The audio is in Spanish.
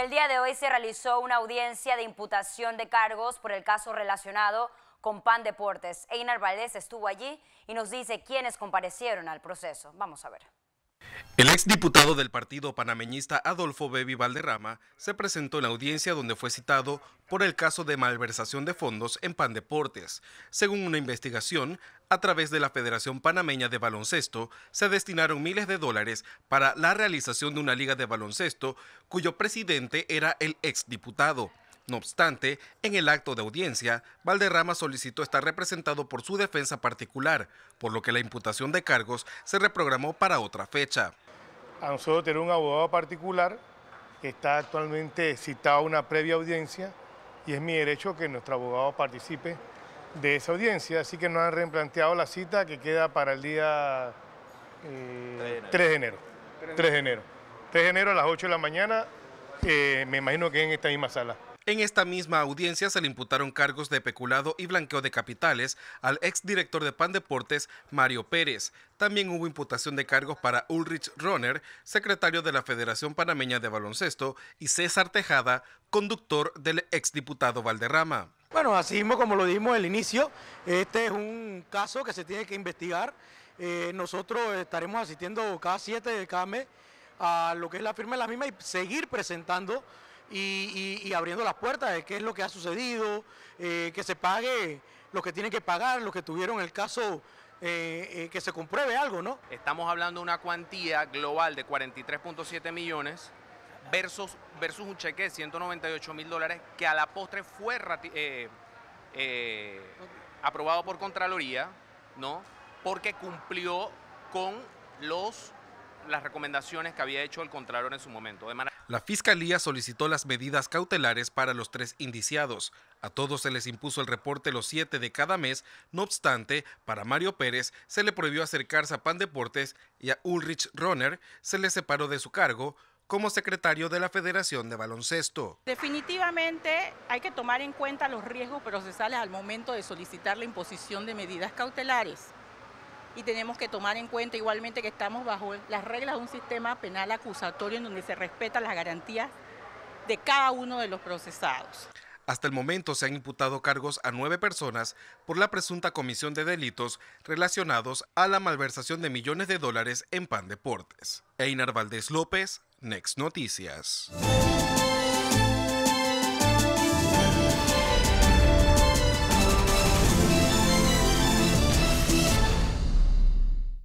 el día de hoy se realizó una audiencia de imputación de cargos por el caso relacionado con PAN Deportes. Einar Valdés estuvo allí y nos dice quiénes comparecieron al proceso. Vamos a ver. El exdiputado del partido panameñista Adolfo Bebi Valderrama se presentó en la audiencia donde fue citado por el caso de malversación de fondos en Pandeportes. Según una investigación, a través de la Federación Panameña de Baloncesto se destinaron miles de dólares para la realización de una liga de baloncesto cuyo presidente era el exdiputado. No obstante, en el acto de audiencia, Valderrama solicitó estar representado por su defensa particular, por lo que la imputación de cargos se reprogramó para otra fecha. A nosotros tenemos un abogado particular que está actualmente citado a una previa audiencia y es mi derecho que nuestro abogado participe de esa audiencia, así que nos han replanteado la cita que queda para el día 3 eh, de enero. 3 de enero. 3 de enero a las 8 de la mañana, eh, me imagino que en esta misma sala. En esta misma audiencia se le imputaron cargos de peculado y blanqueo de capitales al exdirector de PAN Deportes, Mario Pérez. También hubo imputación de cargos para Ulrich Ronner, secretario de la Federación Panameña de Baloncesto, y César Tejada, conductor del exdiputado Valderrama. Bueno, así mismo como lo dijimos al inicio, este es un caso que se tiene que investigar. Eh, nosotros estaremos asistiendo cada siete de came a lo que es la firma de la misma y seguir presentando y, abriendo las puertas de qué es lo que ha sucedido, eh, que se pague lo que tienen que pagar, lo que tuvieron el caso eh, eh, que se compruebe algo, ¿no? Estamos hablando de una cuantía global de 43.7 millones versus, versus un cheque de 198 mil dólares que a la postre fue aprobado por Contraloría, ¿no? Porque cumplió con los las recomendaciones que había hecho el Contralor en su momento. La Fiscalía solicitó las medidas cautelares para los tres indiciados. A todos se les impuso el reporte los siete de cada mes, no obstante, para Mario Pérez se le prohibió acercarse a Pan Deportes y a Ulrich ronner se le separó de su cargo como secretario de la Federación de Baloncesto. Definitivamente hay que tomar en cuenta los riesgos procesales al momento de solicitar la imposición de medidas cautelares y tenemos que tomar en cuenta igualmente que estamos bajo las reglas de un sistema penal acusatorio en donde se respetan las garantías de cada uno de los procesados. Hasta el momento se han imputado cargos a nueve personas por la presunta comisión de delitos relacionados a la malversación de millones de dólares en Pan Deportes. Einar Valdés López, Next Noticias.